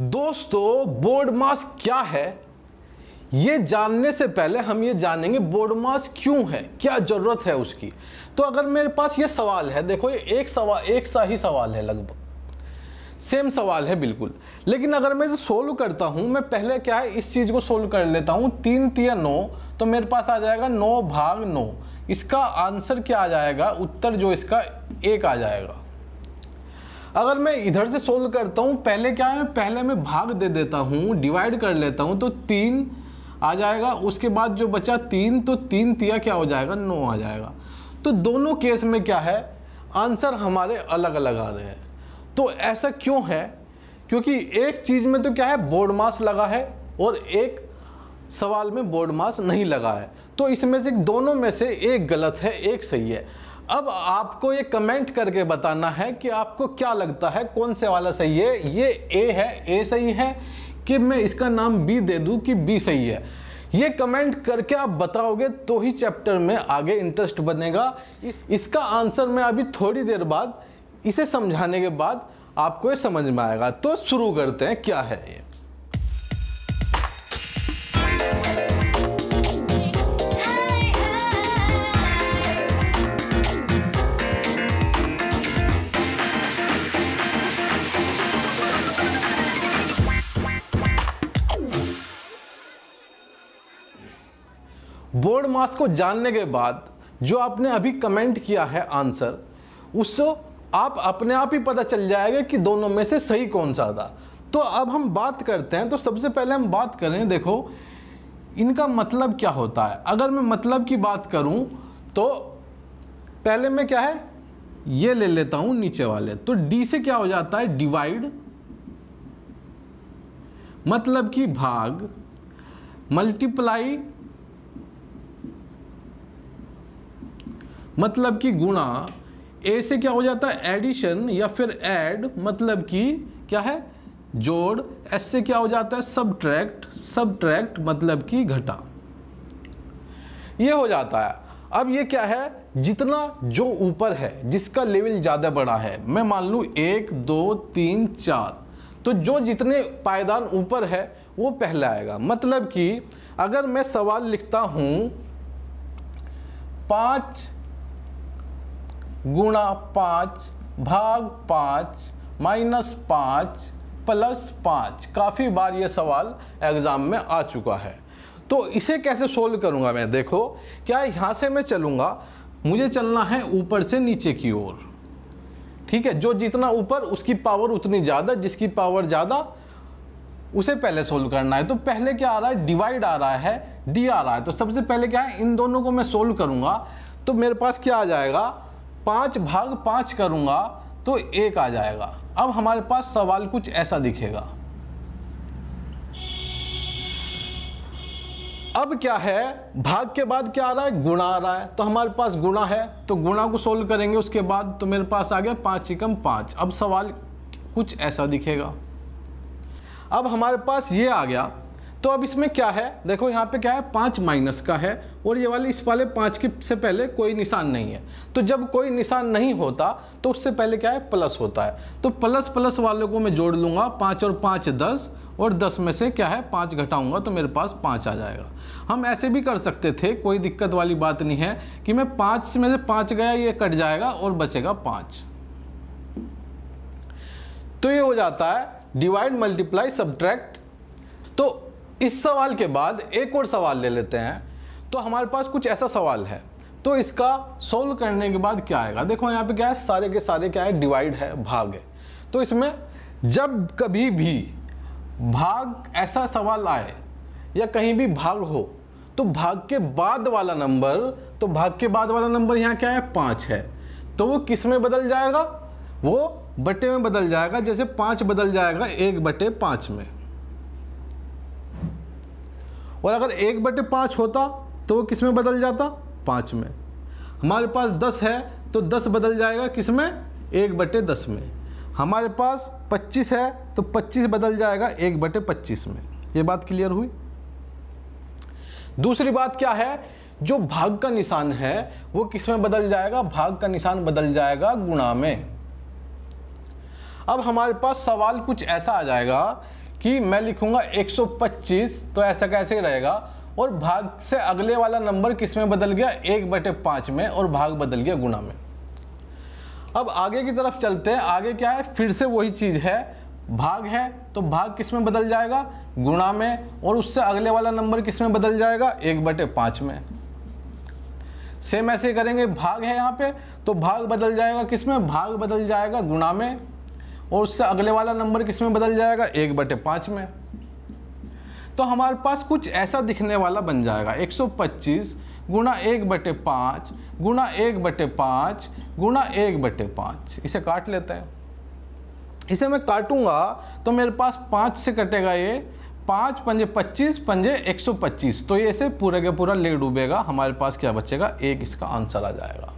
दोस्तों बोर्ड मास क्या है ये जानने से पहले हम ये जानेंगे बोर्ड मास क्यों है क्या ज़रूरत है उसकी तो अगर मेरे पास ये सवाल है देखो ये एक सवाल एक सा ही सवाल है लगभग सेम सवाल है बिल्कुल लेकिन अगर मैं इसे सोल्व करता हूँ मैं पहले क्या है इस चीज़ को सोल्व कर लेता हूँ तीन तीन नौ तो मेरे पास आ जाएगा नौ भाग नौ इसका आंसर क्या आ जाएगा उत्तर जो इसका एक आ जाएगा अगर मैं इधर से सोल्व करता हूँ पहले क्या है पहले मैं भाग दे देता हूँ डिवाइड कर लेता हूँ तो तीन आ जाएगा उसके बाद जो बचा तीन तो तीन तिया क्या हो जाएगा नौ आ जाएगा तो दोनों केस में क्या है आंसर हमारे अलग अलग आ रहे हैं तो ऐसा क्यों है क्योंकि एक चीज़ में तो क्या है बोर्ड मास लगा है और एक सवाल में बोर्ड मास नहीं लगा है तो इसमें से दोनों में से एक गलत है एक सही है अब आपको ये कमेंट करके बताना है कि आपको क्या लगता है कौन से वाला सही है ये ए है ए सही है कि मैं इसका नाम बी दे दूँ कि बी सही है ये कमेंट करके आप बताओगे तो ही चैप्टर में आगे इंटरेस्ट बनेगा इस, इसका आंसर मैं अभी थोड़ी देर बाद इसे समझाने के बाद आपको ये समझ में आएगा तो शुरू करते हैं क्या है ये बोर्ड मास को जानने के बाद जो आपने अभी कमेंट किया है आंसर उससे आप अपने आप ही पता चल जाएगा कि दोनों में से सही कौन सा था तो अब हम बात करते हैं तो सबसे पहले हम बात करें देखो इनका मतलब क्या होता है अगर मैं मतलब की बात करूं तो पहले मैं क्या है ये ले लेता हूं नीचे वाले तो डी से क्या हो जाता है डिवाइड मतलब कि भाग मल्टीप्लाई मतलब कि गुणा ए से क्या हो जाता है एडिशन या फिर एड मतलब कि क्या है जोड़ एस से क्या हो जाता है सब्ट्रैक्ट सब्ट्रैक्ट मतलब कि घटा ये हो जाता है अब ये क्या है जितना जो ऊपर है जिसका लेवल ज़्यादा बड़ा है मैं मान लूँ एक दो तीन चार तो जो जितने पायदान ऊपर है वो पहला आएगा मतलब कि अगर मैं सवाल लिखता हूँ पाँच गुणा पाँच भाग पाँच माइनस पाँच प्लस पाँच काफ़ी बार ये सवाल एग्ज़ाम में आ चुका है तो इसे कैसे सोल्व करूँगा मैं देखो क्या यहाँ से मैं चलूँगा मुझे चलना है ऊपर से नीचे की ओर ठीक है जो जितना ऊपर उसकी पावर उतनी ज़्यादा जिसकी पावर ज़्यादा उसे पहले सोल्व करना है तो पहले क्या आ रहा है डिवाइड आ रहा है डी आ रहा है तो सबसे पहले क्या है इन दोनों को मैं सोल्व करूँगा तो मेरे पास क्या आ जाएगा पाँच भाग पाँच करूँगा तो एक आ जाएगा अब हमारे पास सवाल कुछ ऐसा दिखेगा अब क्या है भाग के बाद क्या आ रहा है गुणा आ रहा है तो हमारे पास गुणा है तो गुणा को सोल्व करेंगे उसके बाद तो मेरे पास आ गया पाँच एकम पाँच अब सवाल कुछ ऐसा दिखेगा अब हमारे पास ये आ गया तो अब इसमें क्या है देखो यहाँ पे क्या है पाँच माइनस का है और ये वाले इस वाले पाँच के से पहले कोई निशान नहीं है तो जब कोई निशान नहीं होता तो उससे पहले क्या है प्लस होता है तो प्लस प्लस वालों को मैं जोड़ लूँगा पाँच और पाँच दस और दस में से क्या है पाँच घटाऊंगा तो मेरे पास पाँच आ जाएगा हम ऐसे भी कर सकते थे कोई दिक्कत वाली बात नहीं है कि मैं पाँच में से पाँच गया ये कट जाएगा और बचेगा पाँच तो ये हो जाता है डिवाइड मल्टीप्लाई सब्ट्रैक्ट तो इस सवाल के बाद एक और सवाल ले लेते हैं तो हमारे पास कुछ ऐसा सवाल है तो इसका सोल्व करने के बाद क्या आएगा देखो यहाँ पे क्या है सारे के सारे क्या है डिवाइड है भाग है तो इसमें जब कभी भी भाग ऐसा सवाल आए या कहीं भी भाग हो तो भाग के बाद वाला नंबर तो भाग के बाद वाला नंबर यहाँ क्या है पाँच है तो वो किस में बदल जाएगा वो बटे में बदल जाएगा जैसे पाँच बदल जाएगा एक बटे पाँच में और अगर एक बटे पाँच होता तो वो किस में बदल जाता पाँच में हमारे पास दस है तो दस बदल जाएगा किस में एक बटे दस में हमारे पास पच्चीस है तो पच्चीस बदल जाएगा एक बटे पच्चीस में ये बात क्लियर हुई दूसरी बात क्या है जो भाग का निशान है वो किस में बदल जाएगा भाग का निशान बदल जाएगा गुणा में अब हमारे पास सवाल कुछ ऐसा आ जाएगा कि मैं लिखूंगा 125 तो ऐसा कैसे रहेगा और भाग से अगले वाला नंबर किस में बदल गया एक बटे पाँच में और भाग बदल गया गुणा में अब आगे की तरफ चलते हैं आगे क्या है फिर से वही चीज़ है भाग है तो भाग किस में बदल जाएगा गुणा में और उससे अगले वाला नंबर किस में बदल जाएगा एक बटे पाँच में सेम ऐसे करेंगे भाग है यहाँ पे तो भाग बदल जाएगा किस में भाग बदल जाएगा गुणा में और उससे अगले वाला नंबर किस में बदल जाएगा एक बटे पाँच में तो हमारे पास कुछ ऐसा दिखने वाला बन जाएगा 125 गुणा एक बटे पाँच गुणा एक बटे पाँच गुणा एक बटे पाँच इसे काट लेते हैं इसे मैं काटूंगा तो मेरे पास पाँच से कटेगा ये पाँच पंजे पच्चीस पंजे एक सौ पच्चीस तो ये इसे पूरा के पूरा ले डूबेगा हमारे पास क्या बचेगा एक इसका आंसर आ जाएगा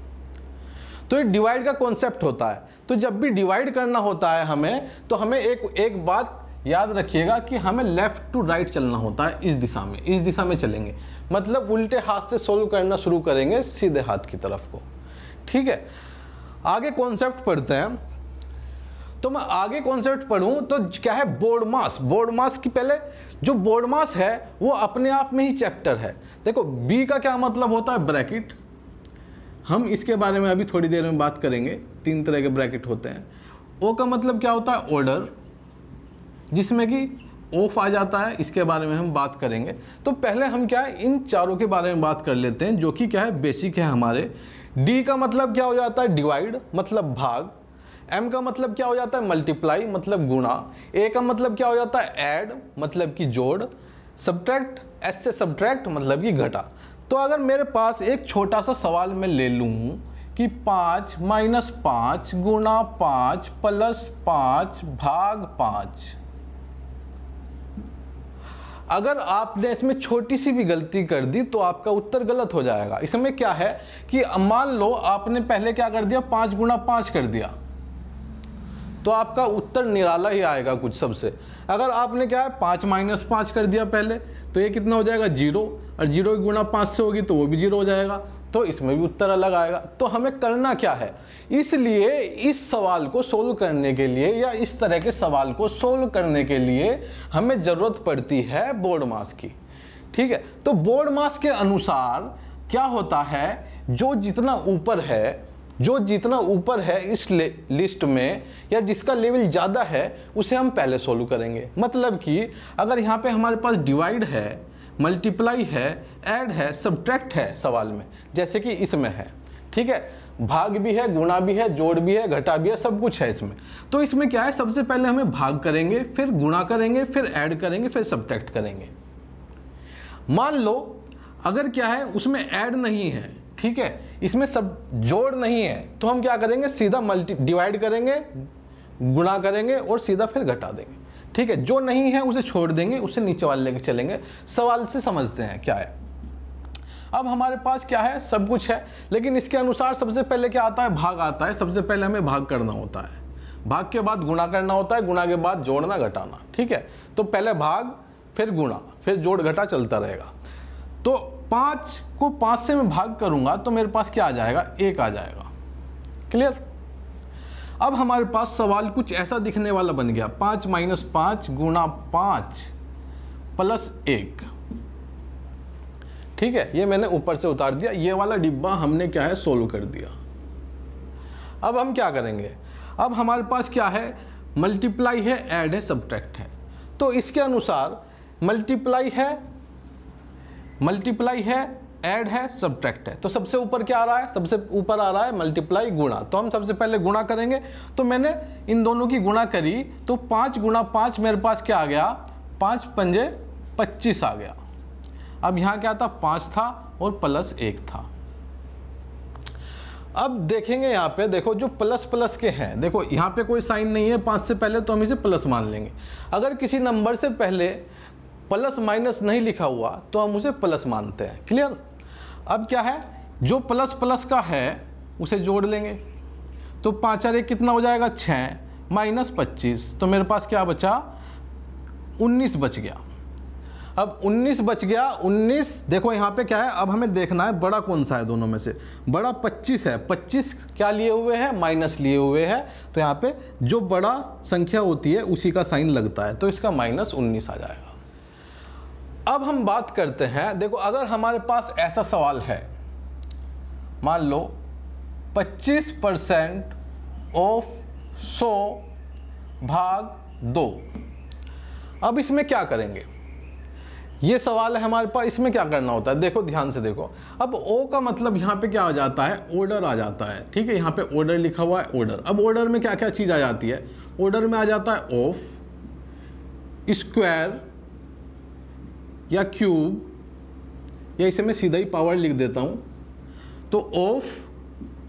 तो ये डिवाइड का कॉन्सेप्ट होता है तो जब भी डिवाइड करना होता है हमें तो हमें एक एक बात याद रखिएगा कि हमें लेफ़्ट टू राइट चलना होता है इस दिशा में इस दिशा में चलेंगे मतलब उल्टे हाथ से सोल्व करना शुरू करेंगे सीधे हाथ की तरफ को ठीक है आगे कॉन्सेप्ट पढ़ते हैं तो मैं आगे कॉन्सेप्ट पढ़ूँ तो क्या है बोर्ड मास बोर्ड मास की पहले जो बोर्ड मास है वो अपने आप में ही चैप्टर है देखो बी का क्या मतलब होता है ब्रैकेट हम इसके बारे में अभी थोड़ी देर में बात करेंगे तीन तरह के ब्रैकेट होते हैं ओ का मतलब क्या होता है ऑर्डर जिसमें कि ऑफ आ जाता है इसके बारे में हम बात करेंगे तो पहले हम क्या है इन चारों के बारे में बात कर लेते हैं जो कि क्या है बेसिक है हमारे डी का मतलब क्या हो जाता है डिवाइड मतलब भाग एम का मतलब क्या हो जाता है मल्टीप्लाई मतलब गुणा ए का मतलब क्या हो जाता है एड मतलब कि जोड़ सब्ट्रैक्ट एस से सब्ट्रैक्ट मतलब कि घटा तो अगर मेरे पास एक छोटा सा सवाल मैं ले लूँ कि पाँच माइनस पाँच गुणा पाँच प्लस पाँच भाग पाँच अगर आपने इसमें छोटी सी भी गलती कर दी तो आपका उत्तर गलत हो जाएगा इसमें क्या है कि मान लो आपने पहले क्या कर दिया पाँच गुणा पाँच कर दिया तो आपका उत्तर निराला ही आएगा कुछ सबसे अगर आपने क्या है पाँच माइनस पाँच कर दिया पहले तो ये कितना हो जाएगा जीरो और जीरो की गुणा पाँच से होगी तो वो भी जीरो हो जाएगा तो इसमें भी उत्तर अलग आएगा तो हमें करना क्या है इसलिए इस सवाल को सोल्व करने के लिए या इस तरह के सवाल को सोल्व करने के लिए हमें ज़रूरत पड़ती है बोर्ड मास की ठीक है तो बोर्ड मास के अनुसार क्या होता है जो जितना ऊपर है जो जितना ऊपर है इस लिस्ट में या जिसका लेवल ज़्यादा है उसे हम पहले सोल्व करेंगे मतलब कि अगर यहाँ पे हमारे पास डिवाइड है मल्टीप्लाई है ऐड है सब्ट्रैक्ट है सवाल में जैसे कि इसमें है ठीक है भाग भी है गुणा भी है जोड़ भी है घटा भी है सब कुछ है इसमें तो इसमें क्या है सबसे पहले हमें भाग करेंगे फिर गुणा करेंगे फिर ऐड करेंगे फिर सब्ट्रैक्ट करेंगे मान लो अगर क्या है उसमें ऐड नहीं है ठीक है इसमें सब जोड़ नहीं है तो हम क्या करेंगे सीधा मल्टी डिवाइड करेंगे गुणा करेंगे और सीधा फिर घटा देंगे ठीक है जो नहीं है उसे छोड़ देंगे उसे नीचे वाले लेके चलेंगे सवाल से समझते हैं क्या है अब हमारे पास क्या है सब कुछ है लेकिन इसके अनुसार सबसे पहले क्या आता है भाग आता है सबसे पहले हमें भाग करना होता है भाग के बाद गुणा करना होता है गुणा के बाद जोड़ना घटाना ठीक है तो पहले भाग फिर गुणा फिर जोड़ घटा चलता रहेगा तो पाँच को पाँच से मैं भाग करूंगा तो मेरे पास क्या आ जाएगा एक आ जाएगा क्लियर अब हमारे पास सवाल कुछ ऐसा दिखने वाला बन गया पाँच माइनस पाँच गुणा पाँच प्लस एक ठीक है ये मैंने ऊपर से उतार दिया ये वाला डिब्बा हमने क्या है सोल्व कर दिया अब हम क्या करेंगे अब हमारे पास क्या है मल्टीप्लाई है ऐड है सब्ट्रैक्ट है तो इसके अनुसार मल्टीप्लाई है मल्टीप्लाई है एड है सब्ट्रैक्ट है तो सबसे ऊपर क्या आ रहा है सबसे ऊपर आ रहा है मल्टीप्लाई गुणा तो हम सबसे पहले गुणा करेंगे तो मैंने इन दोनों की गुणा करी तो पाँच गुणा पाँच मेरे पास क्या आ गया पाँच पंजे पच्चीस आ गया अब यहाँ क्या था पाँच था और प्लस एक था अब देखेंगे यहाँ पे देखो जो प्लस प्लस के हैं देखो यहाँ पे कोई साइन नहीं है पाँच से पहले तो हम इसे प्लस मान लेंगे अगर किसी नंबर से पहले प्लस माइनस नहीं लिखा हुआ तो हम उसे प्लस मानते हैं क्लियर अब क्या है जो प्लस प्लस का है उसे जोड़ लेंगे तो पाँच चार एक कितना हो जाएगा छः माइनस पच्चीस तो मेरे पास क्या बचा उन्नीस बच गया अब उन्नीस बच गया उन्नीस देखो यहाँ पे क्या है अब हमें देखना है बड़ा कौन सा है दोनों में से बड़ा पच्चीस है पच्चीस क्या लिए हुए है माइनस लिए हुए है तो यहाँ पे जो बड़ा संख्या होती है उसी का साइन लगता है तो इसका माइनस उन्नीस आ जाएगा अब हम बात करते हैं देखो अगर हमारे पास ऐसा सवाल है मान लो 25 परसेंट ऑफ 100 भाग दो अब इसमें क्या करेंगे ये सवाल है हमारे पास इसमें क्या करना होता है देखो ध्यान से देखो अब ओ का मतलब यहाँ पे क्या आ जाता है ऑर्डर आ जाता है ठीक है यहाँ पे ऑर्डर लिखा हुआ है ऑर्डर अब ऑर्डर में क्या क्या चीज़ आ जाती है ऑर्डर में आ जाता है ऑफ स्क्वायर या क्यूब या इसे मैं सीधा ही पावर लिख देता हूँ तो ऑफ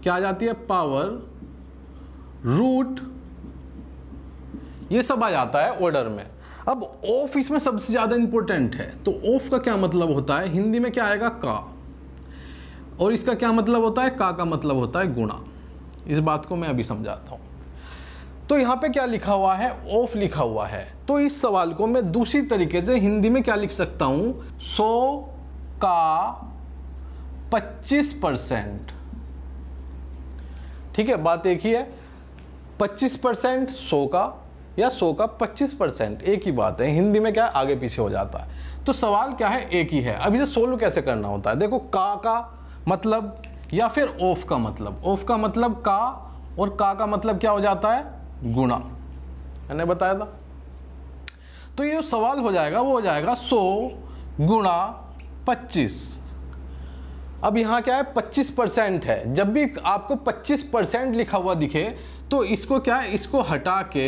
क्या आ जाती है पावर रूट ये सब आ जाता है ऑर्डर में अब ऑफ इसमें सबसे ज़्यादा इम्पोर्टेंट है तो ऑफ का क्या मतलब होता है हिंदी में क्या आएगा का और इसका क्या मतलब होता है का का मतलब होता है गुणा इस बात को मैं अभी समझाता हूँ तो यहाँ पे क्या लिखा हुआ है ऑफ लिखा हुआ है तो इस सवाल को मैं दूसरी तरीके से हिंदी में क्या लिख सकता हूं सौ का पच्चीस परसेंट ठीक है बात एक ही है पच्चीस परसेंट सौ का या सौ का पच्चीस परसेंट एक ही बात है हिंदी में क्या आगे पीछे हो जाता है तो सवाल क्या है एक ही है अब इसे सोल्व कैसे करना होता है देखो का का मतलब या फिर ऑफ का मतलब ऑफ का मतलब का और का का मतलब क्या हो जाता है गुणा मैंने बताया था तो ये सवाल हो जाएगा वो हो जाएगा सो गुणा पच्चीस अब यहाँ क्या है 25 परसेंट है जब भी आपको 25 परसेंट लिखा हुआ दिखे तो इसको क्या है इसको हटा के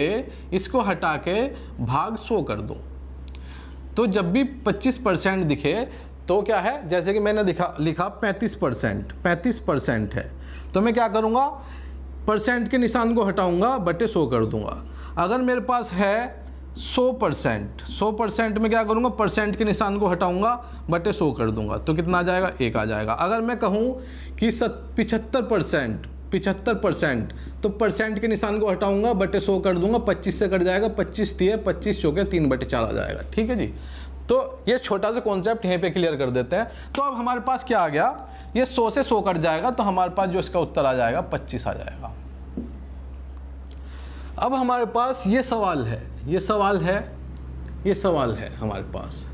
इसको हटा के भाग सो कर दो तो जब भी 25 परसेंट दिखे तो क्या है जैसे कि मैंने दिखा लिखा 35 परसेंट पैंतीस परसेंट है तो मैं क्या करूँगा परसेंट के निशान को हटाऊँगा बटे सो कर दूँगा अगर मेरे पास है सौ परसेंट सौ परसेंट में क्या करूँगा परसेंट के निशान को हटाऊँगा बटे सौ कर दूंगा तो कितना आ जाएगा एक आ जाएगा अगर मैं कहूँ कि सत पिछहत्तर परसेंट पिछहत्तर परसेंट तो परसेंट के निशान को हटाऊंगा बटे सौ कर दूंगा पच्चीस से कट जाएगा पच्चीस तीय पच्चीस चौके तीन बटे चार आ जाएगा ठीक है जी तो ये छोटा सा कॉन्सेप्ट यहीं पे क्लियर कर देते हैं तो अब हमारे पास क्या आ गया ये सौ से सौ कट जाएगा तो हमारे पास जो इसका उत्तर आ जाएगा पच्चीस आ जाएगा अब हमारे पास ये सवाल है ये सवाल है ये सवाल है हमारे पास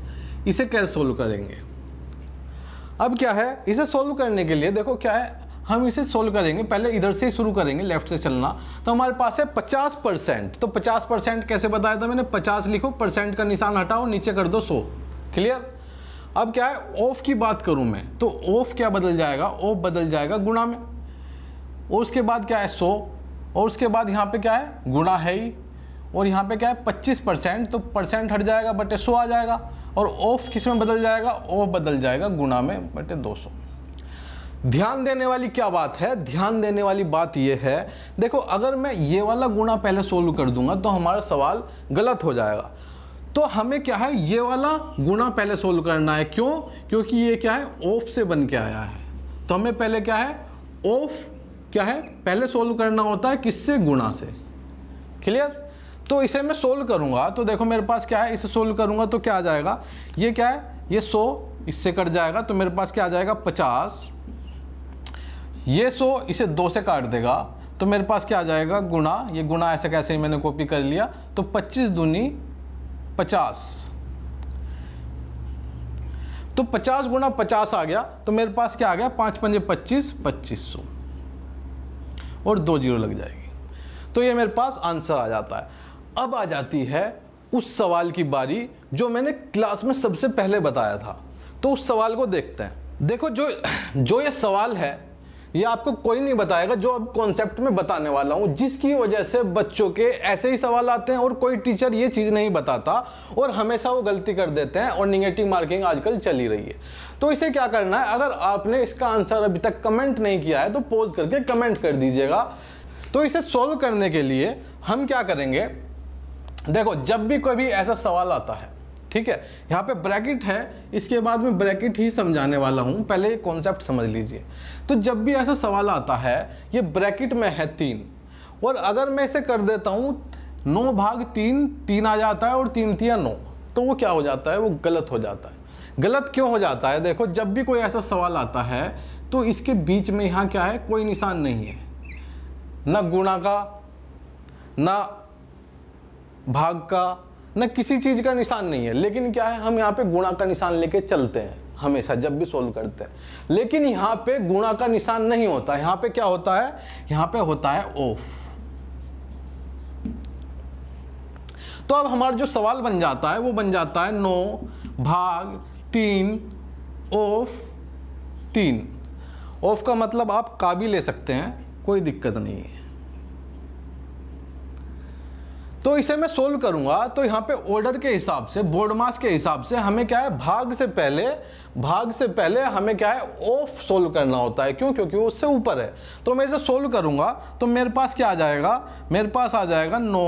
इसे कैसे सोल्व करेंगे अब क्या है इसे सोल्व करने के लिए देखो क्या है हम इसे सोल्व करेंगे पहले इधर से ही शुरू करेंगे लेफ्ट से चलना तो हमारे पास है 50 परसेंट तो 50 परसेंट कैसे बताया था मैंने 50 लिखो परसेंट का निशान हटाओ नीचे कर दो 100 क्लियर अब क्या है ऑफ की बात करूं मैं तो ऑफ क्या बदल जाएगा ऑफ बदल जाएगा गुणा में और उसके बाद क्या है सो और उसके बाद यहाँ पे क्या है गुणा है ही और यहाँ पे क्या है 25 परसेंट तो परसेंट हट जाएगा बटे सौ आ जाएगा और ऑफ किस में बदल जाएगा ऑफ बदल जाएगा गुणा में बटे दो सौ ध्यान देने वाली क्या बात है ध्यान देने वाली बात यह है देखो अगर मैं ये वाला गुणा पहले सोल्व कर दूंगा तो हमारा सवाल गलत हो जाएगा तो हमें क्या है ये वाला गुणा पहले सोल्व करना है क्यों क्योंकि ये क्या है ऑफ से बन के आया है तो हमें पहले क्या है ऑफ क्या है पहले सोल्व करना होता है किससे गुणा से क्लियर तो इसे मैं सोल्व करूँगा तो देखो मेरे पास क्या है इसे सोल्व करूँगा तो क्या आ जाएगा ये क्या है ये सो इससे कट जाएगा तो मेरे पास क्या आ जाएगा पचास ये सो इसे दो से काट देगा तो मेरे पास क्या आ जाएगा गुणा ये गुणा ऐसे कैसे ही मैंने कॉपी कर लिया तो पच्चीस दूनी पचास तो पचास गुणा पचास आ गया तो मेरे पास क्या आ गया पाँच पंजे पच्चीस पच्चीस सौ और दो जीरो लग जाएगी तो ये मेरे पास आंसर आ जाता है अब आ जाती है उस सवाल की बारी जो मैंने क्लास में सबसे पहले बताया था तो उस सवाल को देखते हैं देखो जो जो ये सवाल है ये आपको कोई नहीं बताएगा जो अब कॉन्सेप्ट में बताने वाला हूँ जिसकी वजह से बच्चों के ऐसे ही सवाल आते हैं और कोई टीचर ये चीज़ नहीं बताता और हमेशा वो गलती कर देते हैं और निगेटिव मार्किंग आजकल चली रही है तो इसे क्या करना है अगर आपने इसका आंसर अभी तक कमेंट नहीं किया है तो पोज करके कमेंट कर दीजिएगा तो इसे सॉल्व करने के लिए हम क्या करेंगे देखो जब भी कोई भी ऐसा सवाल आता है ठीक है यहाँ पे ब्रैकेट है इसके बाद मैं ब्रैकेट ही समझाने वाला हूँ पहले ये कॉन्सेप्ट समझ लीजिए तो जब भी ऐसा सवाल आता है ये ब्रैकेट में है तीन और अगर मैं इसे कर देता हूँ नौ भाग तीन तीन आ जाता है और तीन तिया नौ तो वो क्या हो जाता है वो गलत हो जाता है गलत क्यों हो जाता है देखो जब भी कोई ऐसा सवाल आता है तो इसके बीच में यहाँ क्या है कोई निशान नहीं है ना गुणा का ना भाग का न किसी चीज़ का निशान नहीं है लेकिन क्या है हम यहाँ पे गुणा का निशान लेके चलते हैं हमेशा जब भी सोल्व करते हैं लेकिन यहाँ पे गुणा का निशान नहीं होता यहाँ पे क्या होता है यहाँ पे होता है ऑफ तो अब हमारा जो सवाल बन जाता है वो बन जाता है नौ भाग तीन ऑफ तीन ऑफ का मतलब आप काबी ले सकते हैं कोई दिक्कत नहीं है तो इसे मैं सोल्व करूंगा तो यहाँ पे ऑर्डर के हिसाब से बोर्ड मास के हिसाब से हमें क्या है भाग से पहले भाग से पहले हमें क्या है ऑफ सोल्व करना होता है क्यों क्योंकि वो उससे ऊपर है तो मैं इसे सोल्व करूंगा तो मेरे पास क्या आ जाएगा मेरे पास आ जाएगा नौ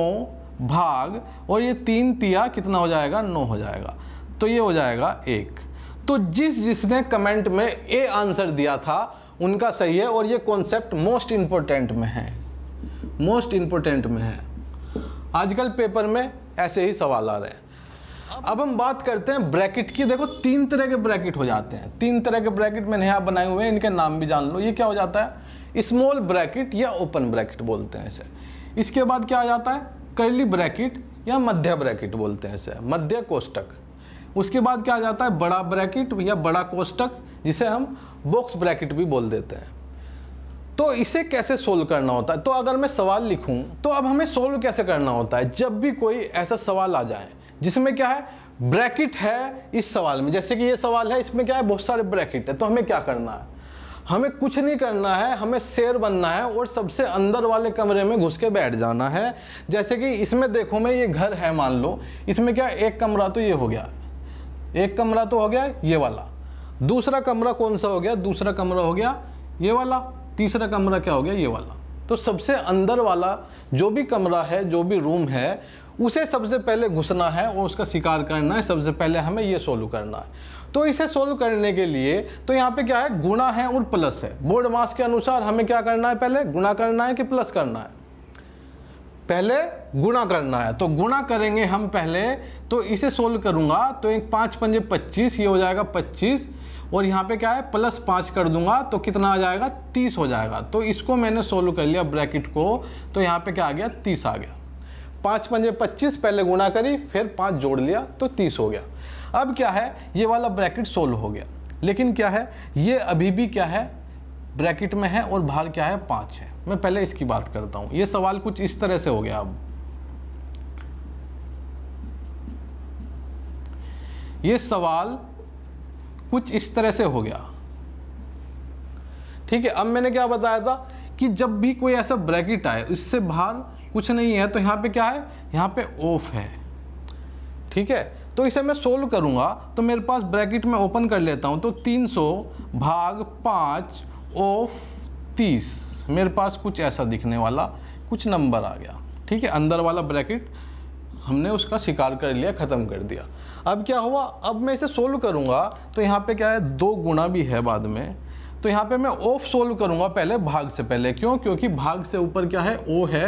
भाग और ये तीन तिया कितना हो जाएगा नौ हो जाएगा तो ये हो जाएगा एक तो जिस जिसने कमेंट में ए आंसर दिया था उनका सही है और ये कॉन्सेप्ट मोस्ट इम्पोर्टेंट में है मोस्ट इम्पोर्टेंट में है आजकल पेपर में ऐसे ही सवाल आ रहे हैं अब हम बात करते हैं ब्रैकेट की देखो तीन तरह के ब्रैकेट हो जाते हैं तीन तरह के ब्रैकेट मैंने यहाँ बनाए हुए हैं इनके नाम भी जान लो ये क्या हो जाता है स्मॉल ब्रैकेट या ओपन ब्रैकेट बोलते हैं इसे इसके बाद क्या आ जाता है कर्ली ब्रैकेट या मध्य ब्रैकेट बोलते हैं इसे मध्य कोष्टक उसके बाद क्या आ जाता है बड़ा ब्रैकेट या बड़ा कोष्टक जिसे हम बॉक्स ब्रैकेट भी बोल देते हैं तो इसे कैसे सोल्व करना होता है तो अगर मैं सवाल लिखूँ तो अब हमें सोल्व कैसे करना होता है जब भी कोई ऐसा सवाल आ जाए जिसमें क्या है ब्रैकेट है इस सवाल में जैसे कि ये सवाल है इसमें क्या है बहुत सारे ब्रैकेट है तो हमें क्या करना है हमें कुछ नहीं करना है हमें शेर बनना है और सबसे अंदर वाले कमरे में घुस के बैठ जाना है जैसे कि इसमें देखो मैं ये घर है मान लो इसमें क्या एक कमरा तो ये हो गया एक कमरा तो हो गया ये वाला दूसरा कमरा कौन सा हो गया दूसरा कमरा हो गया ये वाला तीसरा कमरा क्या हो गया ये वाला तो सबसे अंदर वाला जो भी कमरा है जो भी रूम है उसे सबसे पहले घुसना है और उसका शिकार करना है सबसे पहले हमें ये सोल्व करना है तो इसे सोल्व करने के लिए तो यहाँ पे क्या है गुणा है और प्लस है बोर्ड मास के अनुसार हमें क्या करना है पहले गुणा करना है कि प्लस करना है पहले गुणा करना है तो गुणा करेंगे हम पहले तो इसे सोल्व करूंगा तो एक पाँच पंजे पच्चीस ये हो जाएगा पच्चीस और यहाँ पे क्या है प्लस पाँच कर दूंगा तो कितना आ जाएगा तीस हो जाएगा तो इसको मैंने सोल्व कर लिया ब्रैकेट को तो यहाँ पे क्या आ गया तीस आ गया पाँच पंजे पच्चीस पहले गुणा करी फिर पाँच जोड़ लिया तो तीस हो गया अब क्या है ये वाला ब्रैकेट सोल्व हो गया लेकिन क्या है ये अभी भी क्या है ब्रैकेट में है और बाहर क्या है पाँच है मैं पहले इसकी बात करता हूँ ये सवाल कुछ इस तरह से हो गया अब ये सवाल कुछ इस तरह से हो गया ठीक है अब मैंने क्या बताया था कि जब भी कोई ऐसा ब्रैकेट आए इससे बाहर कुछ नहीं है तो यहाँ पे क्या है यहाँ पे ऑफ है ठीक है तो इसे मैं सोल्व करूँगा तो मेरे पास ब्रैकेट में ओपन कर लेता हूँ तो 300 भाग पाँच ऑफ 30 मेरे पास कुछ ऐसा दिखने वाला कुछ नंबर आ गया ठीक है अंदर वाला ब्रैकेट हमने उसका शिकार कर लिया ख़त्म कर दिया अब क्या हुआ अब मैं इसे सोल्व करूँगा तो यहाँ पे क्या है दो गुणा भी है बाद में तो यहाँ पे मैं ऑफ सोल्व करूँगा पहले भाग से पहले क्यों क्योंकि भाग से ऊपर क्या है ओ है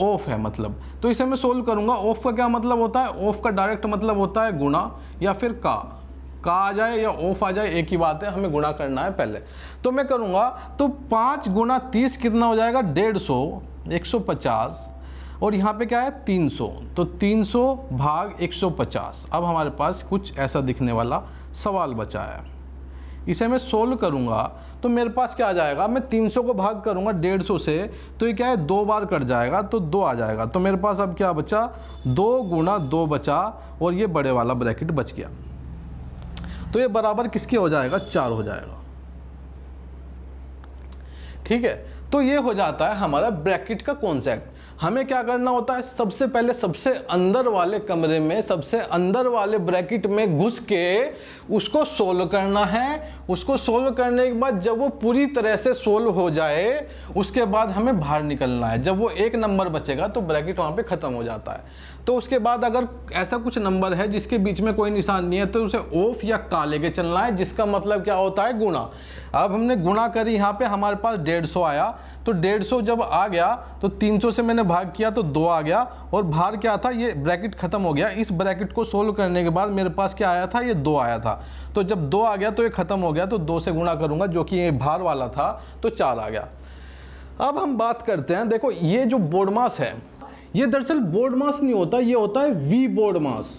ऑफ है मतलब तो इसे मैं सोल्व करूँगा ऑफ का क्या मतलब होता है ऑफ का डायरेक्ट मतलब होता है गुणा या फिर का का आ जाए या ऑफ आ जाए एक ही बात है हमें गुणा करना है पहले तो मैं करूँगा तो पाँच गुणा तीस कितना हो जाएगा डेढ़ सौ एक सौ पचास और यहाँ पे क्या है 300 तो 300 भाग 150 अब हमारे पास कुछ ऐसा दिखने वाला सवाल बचा है इसे मैं सोल्व करूँगा तो मेरे पास क्या आ जाएगा मैं 300 को भाग करूँगा 150 से तो ये क्या है दो बार कट जाएगा तो दो आ जाएगा तो मेरे पास अब क्या बचा दो गुणा दो बचा और ये बड़े वाला ब्रैकेट बच गया तो ये बराबर किसके हो जाएगा चार हो जाएगा ठीक है तो ये हो जाता है हमारा ब्रैकेट का कॉन्सेप्ट हमें क्या करना होता है सबसे पहले सबसे अंदर वाले कमरे में सबसे अंदर वाले ब्रैकेट में घुस के उसको सोल्व करना है उसको सोल्व करने के बाद जब वो पूरी तरह से सोल्व हो जाए उसके बाद हमें बाहर निकलना है जब वो एक नंबर बचेगा तो ब्रैकेट वहाँ पर ख़त्म हो जाता है तो उसके बाद अगर ऐसा कुछ नंबर है जिसके बीच में कोई निशान नहीं है तो उसे ऑफ या का लेके चलना है जिसका मतलब क्या होता है गुणा अब हमने गुणा करी यहाँ पे हमारे पास डेढ़ सौ आया तो डेढ़ सौ जब आ गया तो तीन सौ से मैंने भाग किया तो दो आ गया और भार क्या था ये ब्रैकेट खत्म हो गया इस ब्रैकेट को सोल्व करने के बाद मेरे पास क्या आया था ये दो आया था तो जब दो आ गया तो ये खत्म हो गया तो दो से गुणा करूँगा जो कि ये भार वाला था तो चार आ गया अब हम बात करते हैं देखो ये जो बोडमास है ये दरअसल बोर्ड मास नहीं होता ये होता है वी बोर्ड मास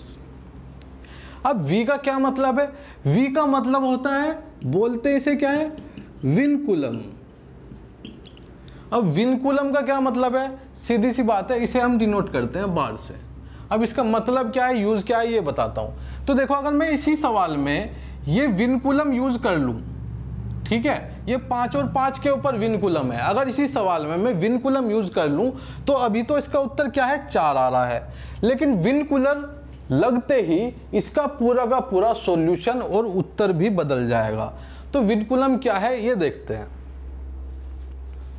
अब वी का क्या मतलब है वी का मतलब होता है बोलते इसे क्या है विनकुलम अब विनकुलम का क्या मतलब है सीधी सी बात है इसे हम डिनोट करते हैं बार से अब इसका मतलब क्या है यूज़ क्या है ये बताता हूँ तो देखो अगर मैं इसी सवाल में ये विनकुलम यूज़ कर लूँ ठीक है ये पांच और पांच के ऊपर विनकुलम है अगर इसी सवाल में मैं विनकुलम यूज़ कर लूं तो अभी तो इसका उत्तर क्या है चार आ रहा है लेकिन विनकुलर लगते ही इसका पूरा का पूरा सॉल्यूशन और उत्तर भी बदल जाएगा तो विनकुलम क्या है ये देखते हैं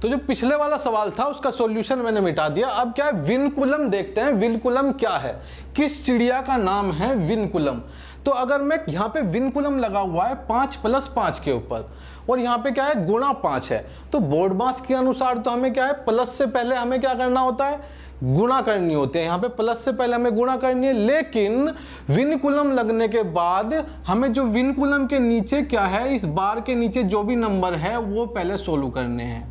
तो जो पिछले वाला सवाल था उसका सॉल्यूशन मैंने मिटा दिया अब क्या है विनकुलम देखते हैं विनकुलम क्या है किस चिड़िया का नाम है विनकुलम तो अगर मैं यहाँ पे विनकुलम लगा हुआ है पाँच प्लस पाँच के ऊपर और यहाँ पे क्या है गुणा पाँच है तो बोर्ड मास के अनुसार तो हमें क्या है प्लस से पहले हमें क्या करना होता है गुणा करनी होती है यहाँ पे प्लस से पहले हमें गुणा करनी है लेकिन विनकुलम लगने के बाद हमें जो विनकुलम के नीचे क्या है इस बार के नीचे जो भी नंबर है वो पहले सोल्व करने हैं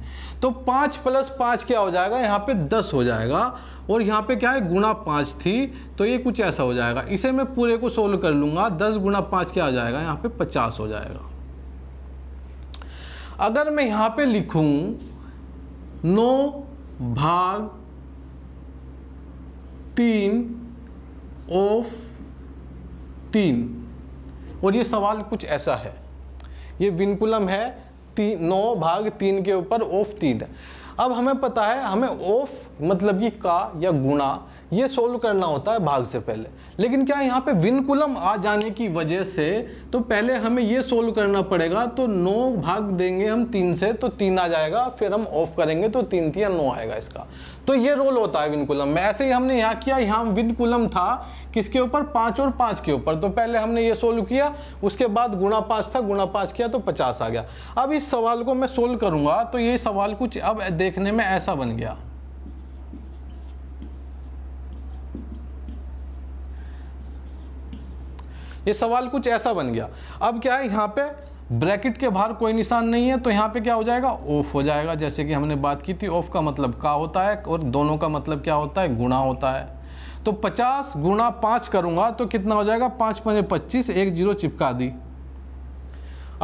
तो पाँच प्लस पाँच क्या हो जाएगा यहाँ पे दस हो जाएगा और यहाँ पे क्या है गुणा पाँच थी तो ये कुछ ऐसा हो जाएगा इसे मैं पूरे को सोल्व कर लूँगा दस गुणा पाँच क्या आ जाएगा यहाँ पे पचास हो जाएगा अगर मैं यहाँ पे लिखूँ नौ भाग तीन ऑफ तीन और ये सवाल कुछ ऐसा है ये विनकुलम है नौ भाग तीन के ऊपर ऑफ तीन है अब हमें पता है हमें ऑफ मतलब कि का या गुणा ये सोल्व करना होता है भाग से पहले लेकिन क्या यहाँ पे विनकुलम आ जाने की वजह से तो पहले हमें ये सोल्व करना पड़ेगा तो नो भाग देंगे हम तीन से तो तीन आ जाएगा फिर हम ऑफ करेंगे तो तीन तीन नो आएगा इसका तो ये रोल होता है विनकुलम में ऐसे ही हमने यहाँ किया यहाँ विनकुलम था किसके ऊपर पाँच और पाँच के ऊपर तो पहले हमने ये सोल्व किया उसके बाद गुणा पाँच था गुणा पाँच किया तो पचास आ गया अब इस सवाल को मैं सोल्व करूँगा तो ये सवाल कुछ अब देखने में ऐसा बन गया ये सवाल कुछ ऐसा बन गया अब क्या है यहाँ पे ब्रैकेट के बाहर कोई निशान नहीं है तो यहाँ पे क्या हो जाएगा ऑफ हो जाएगा जैसे कि हमने बात की थी ऑफ का मतलब का होता है और दोनों का मतलब क्या होता है गुणा होता है तो 50 गुणा पाँच करूँगा तो कितना हो जाएगा पाँच पंजे पच्चीस एक जीरो चिपका दी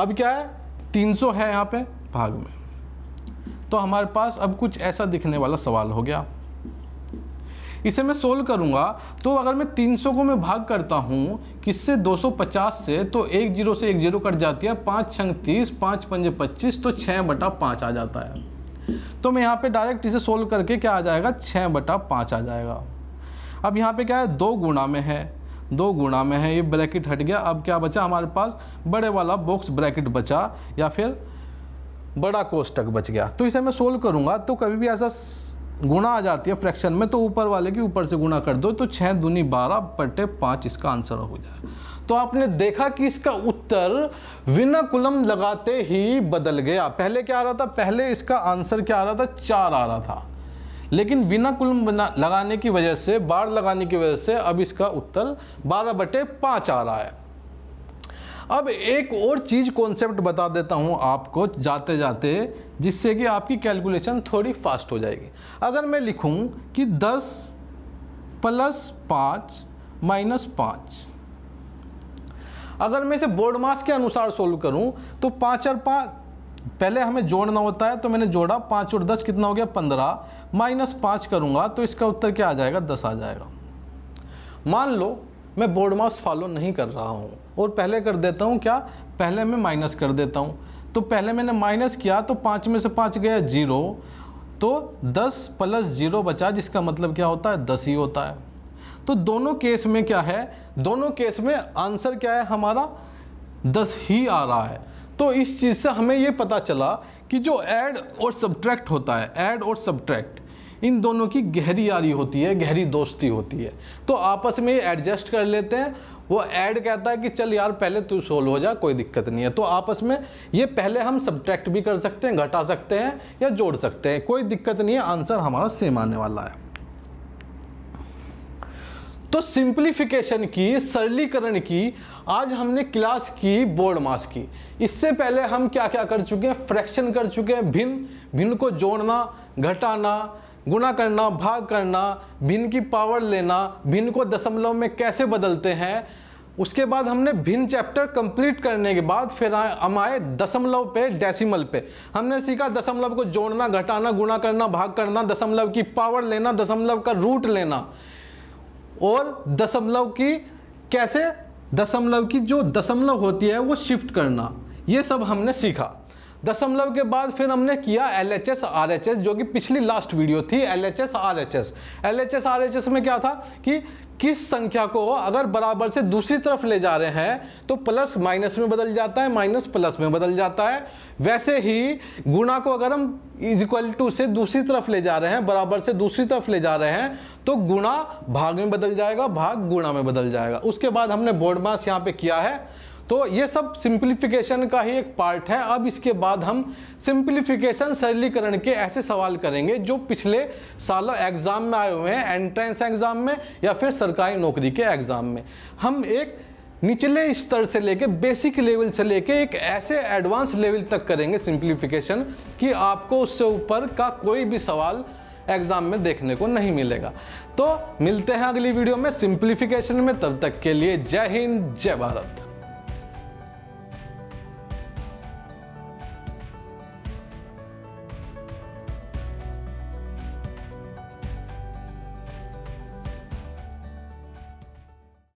अब क्या है 300 है यहाँ पे भाग में तो हमारे पास अब कुछ ऐसा दिखने वाला सवाल हो गया इसे मैं सोल्व करूँगा तो अगर मैं 300 को मैं भाग करता हूँ किससे 250 से तो एक जीरो से एक जीरो कट जाती है पाँच छंग तीस पाँच पंजे पच्चीस तो छः बटा पाँच आ जाता है तो मैं यहाँ पे डायरेक्ट इसे सोल्व करके क्या आ जाएगा छः बटा पाँच आ जाएगा अब यहाँ पे क्या है दो गुणा में है दो गुणा में है ये ब्रैकेट हट गया अब क्या बचा हमारे पास बड़े वाला बॉक्स ब्रैकेट बचा या फिर बड़ा कोष्टक बच गया तो इसे मैं सोल्व करूँगा तो कभी भी ऐसा गुणा आ जाती है फ्रैक्शन में तो ऊपर वाले की ऊपर से गुणा कर दो तो छः दूनी बारह बटे पाँच इसका आंसर हो जाए तो आपने देखा कि इसका उत्तर विना कुलम लगाते ही बदल गया पहले क्या आ रहा था पहले इसका आंसर क्या आ रहा था चार आ रहा था लेकिन बिना कुलम लगाने की वजह से बार लगाने की वजह से अब इसका उत्तर बारह बटे पाँच आ रहा है अब एक और चीज़ कॉन्सेप्ट बता देता हूँ आपको जाते जाते जिससे कि आपकी कैलकुलेशन थोड़ी फास्ट हो जाएगी अगर मैं लिखूँ कि दस प्लस पाँच माइनस पाँच अगर मैं इसे बोर्ड मास के अनुसार सोल्व करूं तो पाँच और पाँच पहले हमें जोड़ना होता है तो मैंने जोड़ा पाँच और दस कितना हो गया पंद्रह माइनस पाँच करूंगा तो इसका उत्तर क्या आ जाएगा दस आ जाएगा मान लो मैं बोर्ड मास फॉलो नहीं कर रहा हूँ और पहले कर देता हूँ क्या पहले मैं माइनस कर देता हूँ तो पहले मैंने माइनस किया तो पाँच में से पाँच गया जीरो तो दस प्लस जीरो बचा जिसका मतलब क्या होता है दस ही होता है तो दोनों केस में क्या है दोनों केस में आंसर क्या है हमारा दस ही आ रहा है तो इस चीज़ से हमें ये पता चला कि जो ऐड और सब्ट्रैक्ट होता है ऐड और सब्ट्रैक्ट इन दोनों की गहरी यारी होती है गहरी दोस्ती होती है तो आपस में एडजस्ट कर लेते हैं वो ऐड कहता है कि चल यार पहले तू सोल्व हो जा कोई दिक्कत नहीं है तो आपस में ये पहले हम सब्ट्रैक्ट भी कर सकते हैं घटा सकते हैं या जोड़ सकते हैं कोई दिक्कत नहीं है आंसर हमारा सेम आने वाला है तो सिंप्लीफिकेशन की सरलीकरण की आज हमने क्लास की बोर्ड मास की इससे पहले हम क्या क्या कर चुके हैं फ्रैक्शन कर चुके हैं भिन्न भिन्न को जोड़ना घटाना गुणा करना भाग करना भिन्न की पावर लेना भिन्न को दशमलव में कैसे बदलते हैं उसके बाद हमने भिन्न चैप्टर कंप्लीट करने के बाद फिर हम आए दशमलव पे डेसिमल पे हमने सीखा दशमलव को जोड़ना घटाना गुणा करना भाग करना दशमलव की पावर लेना दशमलव का रूट लेना और दशमलव की कैसे दशमलव की जो दशमलव होती है वो शिफ्ट करना ये सब हमने सीखा दशमलव के बाद फिर हमने किया L H S R H S जो कि पिछली लास्ट वीडियो थी L H S R H S L H S R H S में क्या था कि किस संख्या को अगर बराबर से दूसरी तरफ ले जा रहे हैं तो प्लस माइनस में बदल जाता है माइनस प्लस में बदल जाता है वैसे ही गुणा को अगर हम इज इक्वल टू से दूसरी तरफ ले जा रहे हैं बराबर से दूसरी तरफ ले जा रहे हैं तो गुणा भाग में बदल जाएगा भाग गुणा में बदल जाएगा उसके बाद हमने बोर्ड मास यहाँ पे किया है तो ये सब सिंप्लीफिकेशन का ही एक पार्ट है अब इसके बाद हम सिंप्लीफिकेशन सरलीकरण के ऐसे सवाल करेंगे जो पिछले सालों एग्ज़ाम में आए हुए हैं एंट्रेंस एग्ज़ाम में या फिर सरकारी नौकरी के एग्ज़ाम में हम एक निचले स्तर से लेके बेसिक लेवल से लेके एक ऐसे एडवांस लेवल तक करेंगे सिंप्लीफिकेशन कि आपको उससे ऊपर का कोई भी सवाल एग्ज़ाम में देखने को नहीं मिलेगा तो मिलते हैं अगली वीडियो में सिंप्लीफिकेशन में तब तक के लिए जय हिंद जय भारत